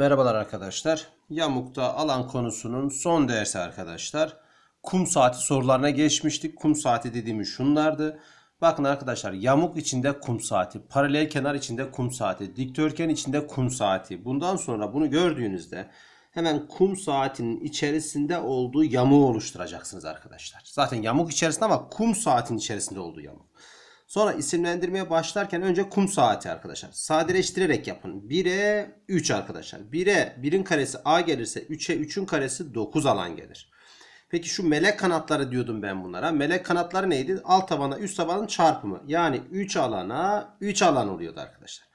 Merhabalar arkadaşlar. Yamuk'ta alan konusunun son dersi arkadaşlar. Kum saati sorularına geçmiştik. Kum saati dediğimiz şunlardı. Bakın arkadaşlar yamuk içinde kum saati, paralel kenar içinde kum saati, dikdörtgen içinde kum saati. Bundan sonra bunu gördüğünüzde hemen kum saatinin içerisinde olduğu yamuğu oluşturacaksınız arkadaşlar. Zaten yamuk içerisinde ama kum saatin içerisinde olduğu yamuk. Sonra isimlendirmeye başlarken önce kum saati arkadaşlar. Sadeleştirerek yapın. 1'e 3 arkadaşlar. 1'e 1'in karesi A gelirse 3'e 3'ün karesi 9 alan gelir. Peki şu melek kanatları diyordum ben bunlara. Melek kanatları neydi? Alt tabana üst tabanın çarpımı. Yani 3 alana 3 alan oluyordu arkadaşlar.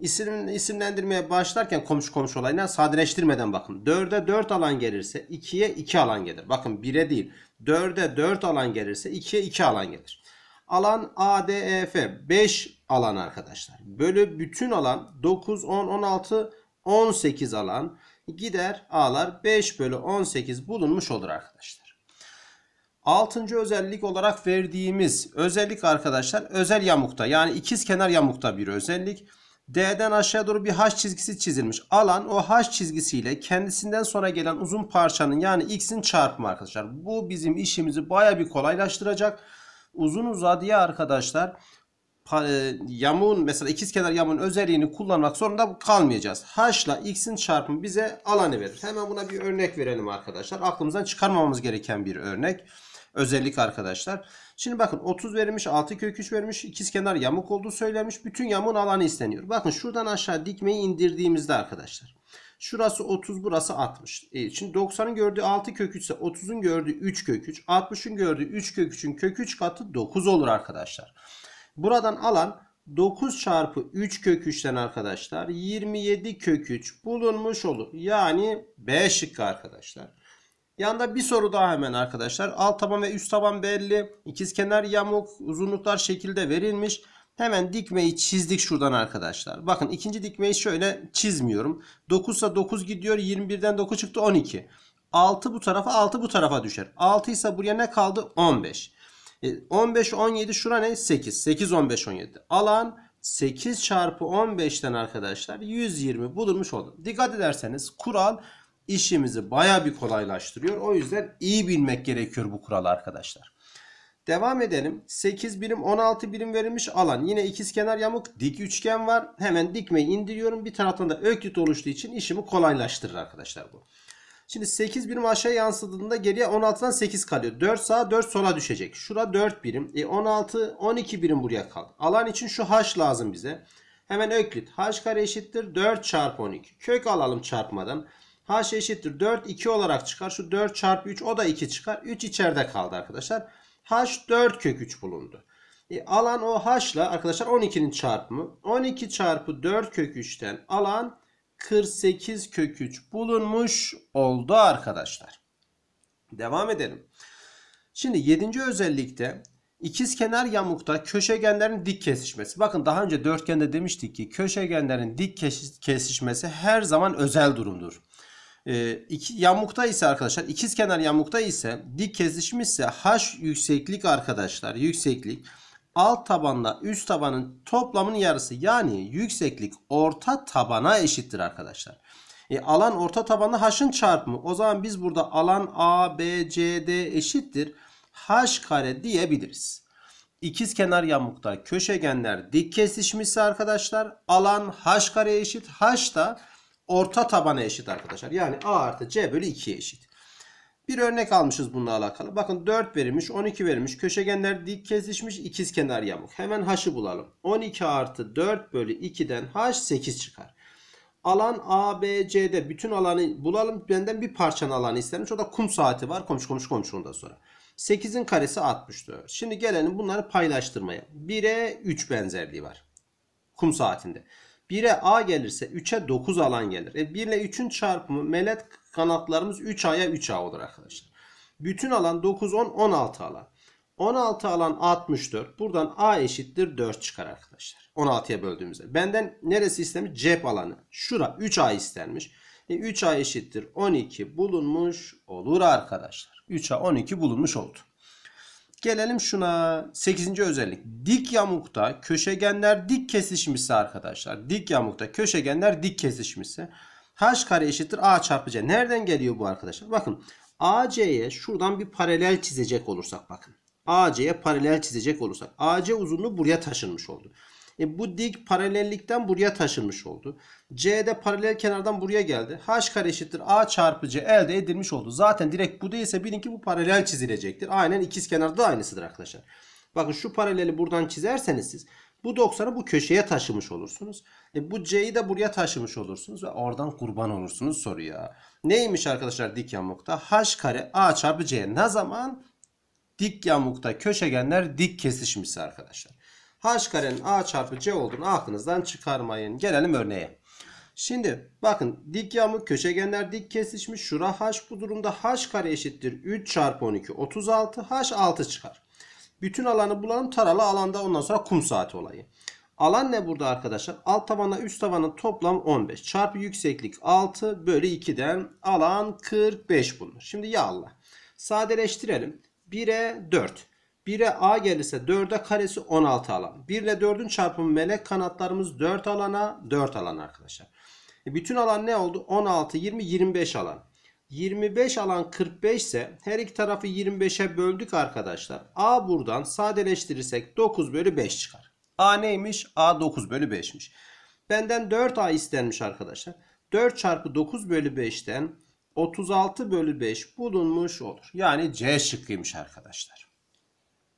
İsim, isimlendirmeye başlarken komşu komşu olayına sadeleştirmeden bakın. 4'e 4 alan gelirse 2'ye 2 alan gelir. Bakın 1'e değil. 4'e 4 alan gelirse 2'ye 2 alan gelir. Alan ADEF 5 alan arkadaşlar. Bölü bütün alan 9, 10, 16, 18 alan gider ağlar 5 bölü 18 bulunmuş olur arkadaşlar. Altıncı özellik olarak verdiğimiz özellik arkadaşlar özel yamukta yani ikiz kenar yamukta bir özellik. D'den aşağıya doğru bir haç çizgisi çizilmiş. Alan o haç çizgisiyle kendisinden sonra gelen uzun parçanın yani X'in çarpımı arkadaşlar. Bu bizim işimizi baya bir kolaylaştıracak uzun uzadıya arkadaşlar e, yamuğun mesela ikiz kenar yamuğun özelliğini kullanmak zorunda kalmayacağız. haşla ile x'in çarpımı bize alanı verir. Hemen buna bir örnek verelim arkadaşlar. Aklımızdan çıkarmamamız gereken bir örnek. Özellik arkadaşlar. Şimdi bakın 30 verilmiş, 6 kök 3 verilmiş, ikiz kenar yamuk olduğu söylenmiş. Bütün yamuğun alanı isteniyor. Bakın şuradan aşağı dikmeyi indirdiğimizde arkadaşlar Şurası 30 burası 60. E, şimdi 90'ın gördüğü 6 kök 3 ise 30'un gördüğü 3 kök 3. 60'ın gördüğü 3 kök 3'ün kök 3 katı 9 olur arkadaşlar. Buradan alan 9 çarpı 3 kök 3'ten arkadaşlar 27 kök 3 bulunmuş olur. Yani B şıkkı arkadaşlar. Yanda bir soru daha hemen arkadaşlar. Alt taban ve üst taban belli. İkizkenar yamuk uzunluklar şekilde verilmiş. Hemen dikmeyi çizdik şuradan arkadaşlar. Bakın ikinci dikmeyi şöyle çizmiyorum. 9 ise 9 gidiyor. 21'den 9 çıktı 12. 6 bu tarafa 6 bu tarafa düşer. 6 ise buraya ne kaldı? 15. 15 17 şura ne? 8. 8 15 17. Alan 8 çarpı 15'ten arkadaşlar 120 bulunmuş oldu. Dikkat ederseniz kural işimizi baya bir kolaylaştırıyor. O yüzden iyi bilmek gerekiyor bu kuralı arkadaşlar. Devam edelim. 8 birim 16 birim verilmiş alan. Yine ikizkenar yamuk dik üçgen var. Hemen dikmeyi indiriyorum. Bir taraftan da öklit oluştuğu için işimi kolaylaştırır arkadaşlar bu. Şimdi 8 birim aşağı yansıdığında geriye 16'dan 8 kalıyor. 4 sağa 4 sola düşecek. Şura 4 birim. E 16 12 birim buraya kaldı. Alan için şu h lazım bize. Hemen öklit. h kare eşittir 4 çarpı 12. Kök alalım çarpmadan. h eşittir 4 2 olarak çıkar. Şu 4 çarpı 3 o da 2 çıkar. 3 içeride kaldı arkadaşlar. H4 kök 3 bulundu. E, alan o H'la arkadaşlar 12'nin çarpımı. 12 çarpı 4 kök 3'ten alan 48 kök 3 bulunmuş oldu arkadaşlar. Devam edelim. Şimdi 7. özellikte İkiz kenar yamukta köşegenlerin dik kesişmesi. Bakın daha önce dörtgende demiştik ki köşegenlerin dik kesişmesi her zaman özel durumdur. E, iki, yamukta ise arkadaşlar ikiz kenar yamukta ise dik kesişmişse h yükseklik arkadaşlar yükseklik alt tabanla üst tabanın toplamının yarısı yani yükseklik orta tabana eşittir arkadaşlar. E, alan orta tabanla h'ın çarpımı. O zaman biz burada alan a b c d eşittir h kare diyebiliriz. İkiz kenar yamukta köşegenler dik kesişmişse arkadaşlar alan h kare eşit h da orta tabana eşit arkadaşlar. Yani A artı C bölü 2'ye eşit. Bir örnek almışız bununla alakalı. Bakın 4 verilmiş, 12 verilmiş. Köşegenler dik kesişmiş, ikiz kenar yamuk. Hemen h'ı bulalım. 12 artı 4 bölü 2'den h 8 çıkar. Alan ABC'de bütün alanı bulalım. Benden bir parçanın alanı istenmiş. O da kum saati var. Komşu komşu komşu komşundan sonra. 8'in karesi 64. Şimdi gelelim bunları paylaştırmaya. 1'e 3 benzerliği var. Kum saatinde. 1'e A gelirse 3'e 9 alan gelir. E 1 ile 3'ün çarpımı melet kanatlarımız 3A'ya 3A olur arkadaşlar. Bütün alan 9, 10, 16 alan. 16 alan 64. Buradan A eşittir 4 çıkar arkadaşlar. 16'ya böldüğümüzde. Benden neresi istenmiş? Cep alanı. Şura 3A istenmiş. E 3A eşittir 12 bulunmuş olur arkadaşlar. 3A 12 bulunmuş oldu. Gelelim şuna 8. özellik. Dik yamukta köşegenler dik kesişmişse arkadaşlar. Dik yamukta köşegenler dik kesişmişse. H kare eşittir A çarpı C. Nereden geliyor bu arkadaşlar? Bakın AC'ye şuradan bir paralel çizecek olursak bakın. AC'ye paralel çizecek olursak. AC uzunluğu buraya taşınmış oldu. E, bu dik paralellikten buraya taşınmış oldu. C de paralel kenardan buraya geldi. H kare eşittir A çarpı C elde edilmiş oldu. Zaten direkt bu değilse bilin ki bu paralel çizilecektir. Aynen ikiz kenarda da aynısıdır arkadaşlar. Bakın şu paraleli buradan çizerseniz siz bu 90'ı bu köşeye taşımış olursunuz. E, bu C'yi de buraya taşımış olursunuz ve oradan kurban olursunuz soruya. Neymiş arkadaşlar dik yamukta? H kare A çarpı C ne zaman? Dik yamukta köşegenler dik kesişmişse arkadaşlar. H karenin A çarpı C olduğunu aklınızdan çıkarmayın. Gelelim örneğe. Şimdi bakın dik yamuk köşegenler dik kesişmiş. Şura h bu durumda h kare eşittir 3 çarpı 12 36 h 6 çıkar. Bütün alanı bulalım taralı alanda ondan sonra kum saati olayı. Alan ne burada arkadaşlar? Alt tabanla üst tabanın toplam 15 çarpı yükseklik 6 bölü 2'den alan 45 bulunur. Şimdi ya Allah sadeleştirelim 1'e 4. 1'e A gelirse 4'e karesi 16 alan. 1 ile 4'ün çarpımı melek kanatlarımız 4 alana 4 alan arkadaşlar. E bütün alan ne oldu? 16, 20, 25 alan. 25 alan 45 ise her iki tarafı 25'e böldük arkadaşlar. A buradan sadeleştirirsek 9 bölü 5 çıkar. A neymiş? A 9 bölü 5'miş. Benden 4A istenmiş arkadaşlar. 4 çarpı 9 bölü 5'ten 36 bölü 5 bulunmuş olur. Yani C şıkkıymış arkadaşlar.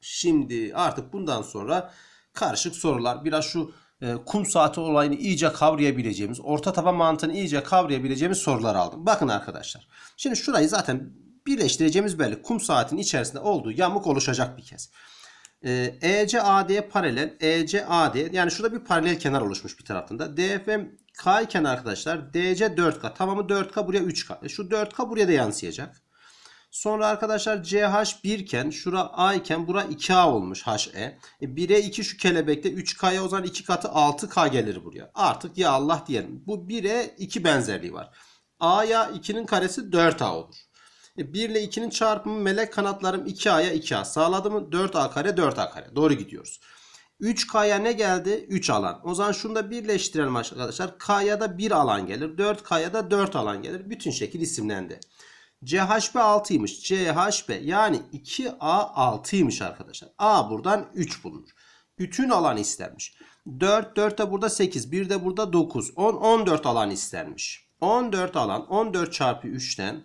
Şimdi artık bundan sonra karışık sorular biraz şu e, kum saati olayını iyice kavrayabileceğimiz, orta taban mantığını iyice kavrayabileceğimiz sorular aldım. Bakın arkadaşlar. Şimdi şurayı zaten birleştireceğimiz belli. Kum saatinin içerisinde olduğu yamuk oluşacak bir kez. ECAD e paralel ECAD yani şurada bir paralel kenar oluşmuş bir tarafında. DF K iken arkadaşlar DC 4K tamamı 4K buraya 3K. E, şu 4K buraya da yansıyacak. Sonra arkadaşlar CH 1 iken şura A iken bura 2A olmuş HE. E 1'e 2 e şu kelebekte 3K'ya o zaman 2 katı 6K gelir buraya. Artık ya Allah diyelim. Bu 1'e 2 benzerliği var. A'ya 2'nin karesi 4A olur. E 1 ile 2'nin çarpımı melek kanatlarım 2A'ya 2A sağladı mı? 4A kare 4A kare. Doğru gidiyoruz. 3K'ya ne geldi? 3 alan. O zaman şunu da birleştirelim arkadaşlar. K'ya da 1 alan gelir. 4K'ya da 4 alan gelir. Bütün şekil isimlendi. CHP 6'ymış. CHP yani 2A 6'ymış arkadaşlar. A buradan 3 bulunur. Bütün alan istenmiş. 4, 4 de burada 8, 1 de burada 9, 10, 14 alan istenmiş. 14 alan 14 çarpı 3'ten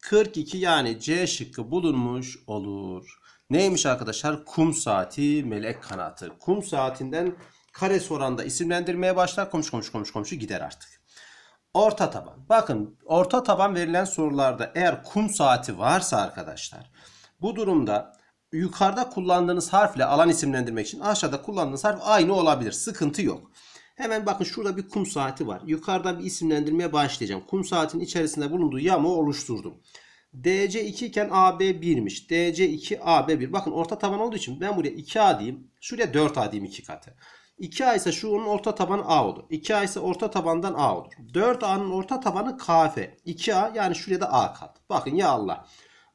42 yani C şıkkı bulunmuş olur. Neymiş arkadaşlar? Kum saati melek kanatı. Kum saatinden kare soranda isimlendirmeye başlar. Komşu komşu komşu komşu gider artık. Orta taban. Bakın orta taban verilen sorularda eğer kum saati varsa arkadaşlar bu durumda yukarıda kullandığınız harfle alan isimlendirmek için aşağıda kullandığınız harf aynı olabilir. Sıkıntı yok. Hemen bakın şurada bir kum saati var. Yukarıda bir isimlendirmeye başlayacağım. Kum saatin içerisinde bulunduğu yama oluşturdum. DC2 iken AB 1'miş. DC2 AB1. Bakın orta taban olduğu için ben buraya 2A diyeyim. Şuraya 4A diyeyim 2 katı. 2A ise şu onun orta tabanı A olur. 2A ise orta tabandan A olur. 4A'nın orta tabanı KF. 2A yani şuraya da A kat. Bakın ya Allah.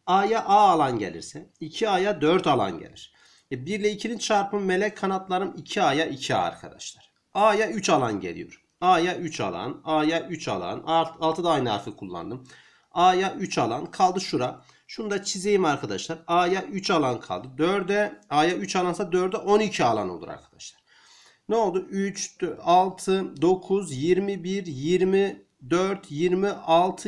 A'ya A alan gelirse 2A'ya 4 alan gelir. E 1 ile 2'nin çarpımı melek kanatlarım 2A'ya 2A arkadaşlar. A'ya 3 alan geliyor. A'ya 3 alan, A'ya 3 alan. altı da aynı harfi kullandım. A'ya 3 alan kaldı şura. Şunu da çizeyim arkadaşlar. A'ya 3 alan kaldı. 4'e A'ya 3 alansa 4'e 12 alan olur arkadaşlar. Ne oldu? 3, 6, 9, 21, 24, 26,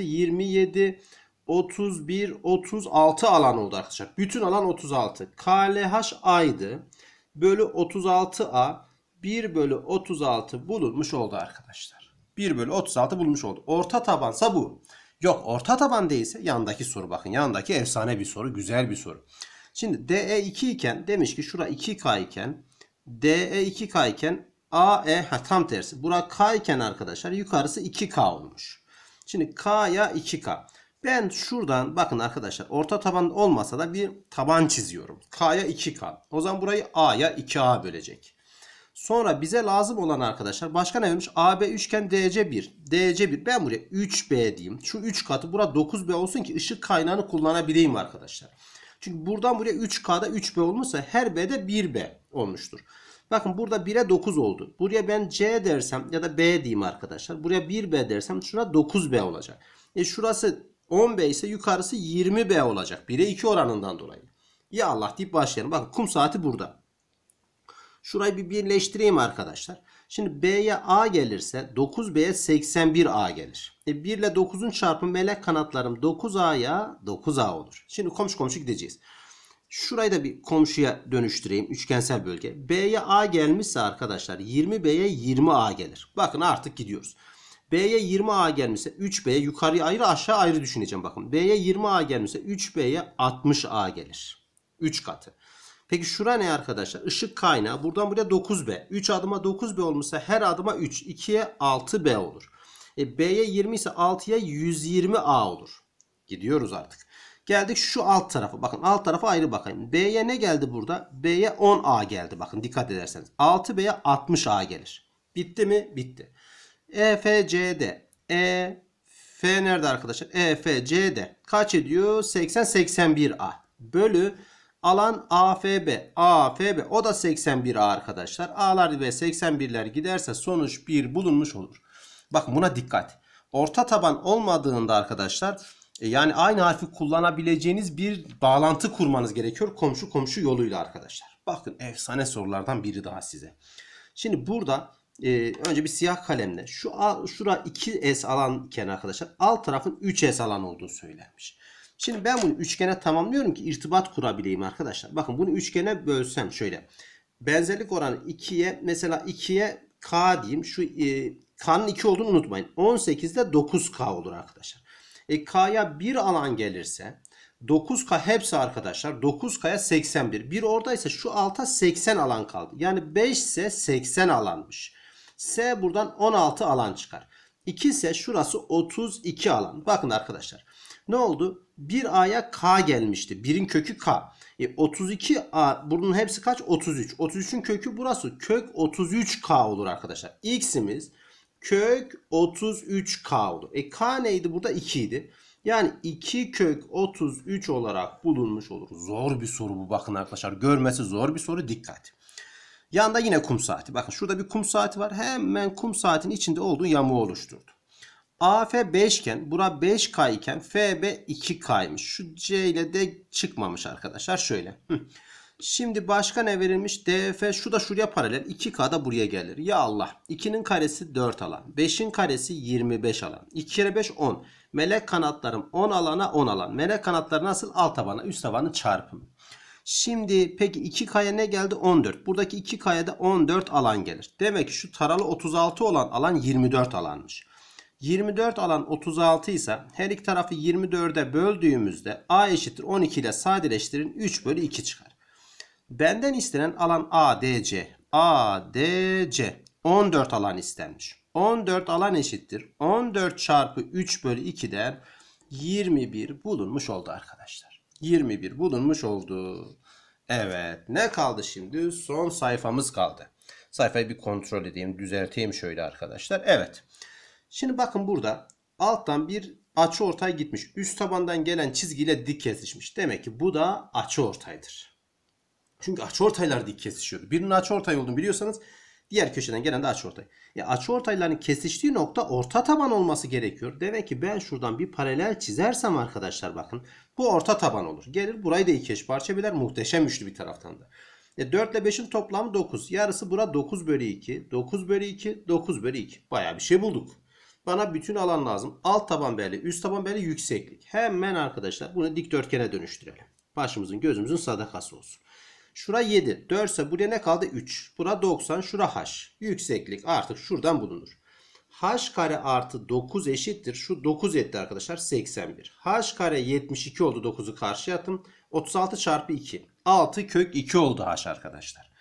27, 31, 36 alan oldu arkadaşlar. Bütün alan 36. KLH A'ydı. Bölü 36A 1 bölü 36 bulunmuş oldu arkadaşlar. 1 bölü 36 bulunmuş oldu. Orta tabansa bu. Yok orta taban değilse yandaki soru bakın. Yandaki efsane bir soru. Güzel bir soru. Şimdi DE 2 iken demiş ki şura 2K iken DE 2K iken AE ha, tam tersi. Burak K iken arkadaşlar yukarısı 2K olmuş. Şimdi K'ya 2K. Ben şuradan bakın arkadaşlar orta taban olmasa da bir taban çiziyorum. K'ya 2K. O zaman burayı A'ya 2A bölecek. Sonra bize lazım olan arkadaşlar başka ne vermiş? AB üçgen DC 1. DC 1 ben buraya 3B diyeyim. Şu 3 katı bura 9B olsun ki ışık kaynağını kullanabileyim arkadaşlar. Çünkü buradan buraya 3K'da 3B olmuşsa her B'de 1B olmuştur. Bakın burada 1'e 9 oldu. Buraya ben C dersem ya da B diyeyim arkadaşlar. Buraya 1B dersem şuna 9B olacak. E şurası 10B ise yukarısı 20B olacak. 1'e 2 oranından dolayı. Ya Allah deyip başlayalım. Bakın kum saati burada. Şurayı bir birleştireyim arkadaşlar. Şimdi B'ye A gelirse 9B'ye 81A gelir. E 1 ile 9'un çarpımı melek kanatlarım 9A'ya 9A olur. Şimdi komşu komşu gideceğiz. Şurayı da bir komşuya dönüştüreyim. Üçgensel bölge. B'ye A gelmişse arkadaşlar 20B'ye 20A gelir. Bakın artık gidiyoruz. B'ye 20A gelmişse 3B yukarıya ayrı aşağı ayrı düşüneceğim bakın. B'ye 20A gelmişse 3B'ye 60A gelir. 3 katı. Peki şura ne arkadaşlar? Işık kaynağı. Buradan buraya 9B. 3 adıma 9B olmuşsa her adıma 3. 2'ye 6B olur. E, B'ye 20 ise 6'ya 120A olur. Gidiyoruz artık. Geldik şu alt tarafa. Bakın alt tarafa ayrı bakayım. B'ye ne geldi burada? B'ye 10A geldi. Bakın dikkat ederseniz. 6B'ye 60A gelir. Bitti mi? Bitti. E, F, C, D. E, F nerede arkadaşlar? E, F, C, D. Kaç ediyor? 80, 81A. Bölü alan AFB. AFB o da 81A arkadaşlar. A'lar ve 81'ler giderse sonuç 1 bulunmuş olur. Bakın buna dikkat. Orta taban olmadığında arkadaşlar e, yani aynı harfi kullanabileceğiniz bir bağlantı kurmanız gerekiyor komşu komşu yoluyla arkadaşlar. Bakın efsane sorulardan biri daha size. Şimdi burada e, önce bir siyah kalemle şu şura 2S alan alanken arkadaşlar alt tarafın 3S alan olduğunu söylenmiş. Şimdi ben bunu üçgene tamamlıyorum ki irtibat kurabileyim arkadaşlar. Bakın bunu üçgene bölsem şöyle. Benzerlik oranı 2'ye mesela 2'ye K diyeyim. Şu e, K'nın 2 olduğunu unutmayın. 18'de 9K olur arkadaşlar. E, K'ya 1 alan gelirse 9K hepsi arkadaşlar 9K'ya 81. 1 oradaysa şu alta 80 alan kaldı. Yani 5 ise 80 alanmış. S buradan 16 alan çıkar. 2 ise şurası 32 alan. Bakın arkadaşlar. Ne oldu? 1A'ya K gelmişti. 1'in kökü K. E 32A bunun hepsi kaç? 33. 33'ün kökü burası. Kök 33K olur arkadaşlar. X'imiz kök 33 kaldı. E k neydi burada 2 idi. Yani 2 kök 33 olarak bulunmuş olur. Zor bir soru bu bakın arkadaşlar. Görmesi zor bir soru dikkat. Yanda yine kum saati. Bakın şurada bir kum saati var. Hemen kum saatin içinde olduğu yamuğu oluşturdu. AF 5 iken bura 5K iken FB 2K'ymış. Şu C ile de çıkmamış arkadaşlar. Şöyle. Hı. Şimdi başka ne verilmiş? DF şu da şuraya paralel. 2K da buraya gelir. Ya Allah. 2'nin karesi 4 alan. 5'in karesi 25 alan. 2 kere 5 10. Melek kanatlarım 10 alana 10 alan. Melek kanatları nasıl? Alt tabana üst tabanı çarpımı. Şimdi peki 2K'ya ne geldi? 14. Buradaki 2K'ya da 14 alan gelir. Demek ki şu taralı 36 olan alan 24 alanmış. 24 alan 36 ise her iki tarafı 24'e böldüğümüzde A eşittir 12 ile sadeleştirin 3 bölü 2 çıkar. Benden istenen alan ADC. ADC. 14 alan istenmiş. 14 alan eşittir. 14 çarpı 3 bölü 2'den 21 bulunmuş oldu arkadaşlar. 21 bulunmuş oldu. Evet ne kaldı şimdi? Son sayfamız kaldı. Sayfayı bir kontrol edeyim düzelteyim şöyle arkadaşlar. Evet. Şimdi bakın burada alttan bir açı ortay gitmiş. Üst tabandan gelen çizgiyle dik kesişmiş. Demek ki bu da açı ortaydır. Çünkü açıortaylar dik kesişiyordu. Birinin açıortay olduğunu biliyorsanız diğer köşeden gelen de açıortay. Ya e, açıortayların kesiştiği nokta orta taban olması gerekiyor. Demek ki ben şuradan bir paralel çizersem arkadaşlar bakın bu orta taban olur. Gelir burayı da iki eş parça biler. Muhteşem üçlü bir taraftan da. E 4 ile 5'in toplamı 9. Yarısı bura 9 bölü 2. 9 bölü 2. 9 bölü 2. Baya bir şey bulduk. Bana bütün alan lazım. Alt taban belli, üst taban belli, yükseklik. Hemen arkadaşlar bunu dikdörtgene dönüştürelim. Başımızın gözümüzün sadakası olsun. Şura 7. 4 ise buraya ne kaldı? 3. Bura 90. Şura h. Yükseklik artık şuradan bulunur. h kare artı 9 eşittir. Şu 9 etti arkadaşlar. 81. h kare 72 oldu. 9'u karşıya attım. 36 çarpı 2. 6 kök 2 oldu h arkadaşlar.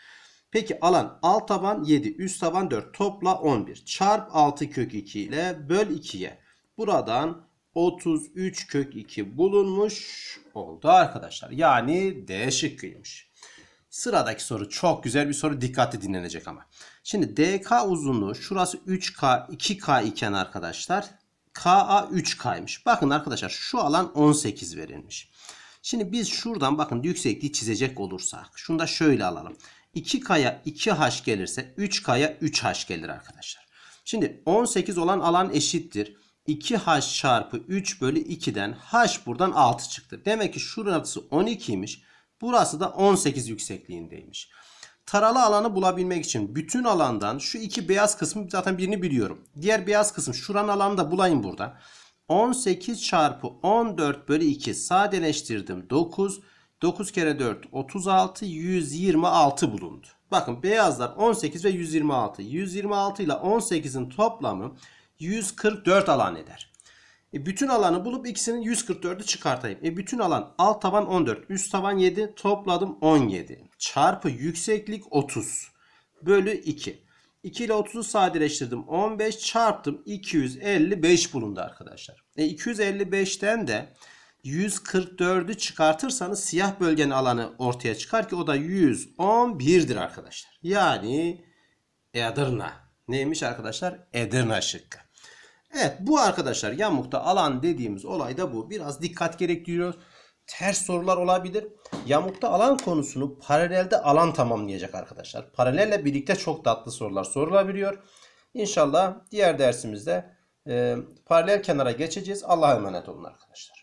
Peki alan alt taban 7. Üst taban 4. Topla 11. Çarp 6 kök 2 ile böl 2'ye. Buradan 33 kök 2 bulunmuş oldu arkadaşlar. Yani D şıkkıymış. Sıradaki soru çok güzel bir soru. Dikkatli dinlenecek ama. Şimdi DK uzunluğu şurası 3K 2K iken arkadaşlar KA 3K'ymış. Bakın arkadaşlar şu alan 18 verilmiş. Şimdi biz şuradan bakın yüksekliği çizecek olursak. Şunu da şöyle alalım. 2K'ya 2H gelirse 3K'ya 3H gelir arkadaşlar. Şimdi 18 olan alan eşittir. 2H çarpı 3 bölü 2'den H buradan 6 çıktı. Demek ki şurası 12'ymiş. Burası da 18 yüksekliğindeymiş. Taralı alanı bulabilmek için bütün alandan şu iki beyaz kısmı zaten birini biliyorum. Diğer beyaz kısım şuranın alanını da bulayım burada. 18 çarpı 14 bölü 2 sadeleştirdim 9. 9 kere 4 36 126 bulundu. Bakın beyazlar 18 ve 126. 126 ile 18'in toplamı 144 alan eder. E, bütün alanı bulup ikisinin 144'ü çıkartayım. E, bütün alan alt taban 14, üst taban 7 topladım 17. Çarpı yükseklik 30 bölü 2. 2 ile 30'u sadeleştirdim. 15 çarptım 255 bulundu arkadaşlar. E, 255'ten de 144'ü çıkartırsanız siyah bölgenin alanı ortaya çıkar ki o da 111'dir arkadaşlar. Yani Edirne. Neymiş arkadaşlar? Edirne şıkkı. Evet bu arkadaşlar yamukta alan dediğimiz olay da bu. Biraz dikkat gerektiriyor. Ters sorular olabilir. Yamukta alan konusunu paralelde alan tamamlayacak arkadaşlar. Paralelle birlikte çok tatlı sorular sorulabiliyor. İnşallah diğer dersimizde e, paralel kenara geçeceğiz. Allah'a emanet olun arkadaşlar.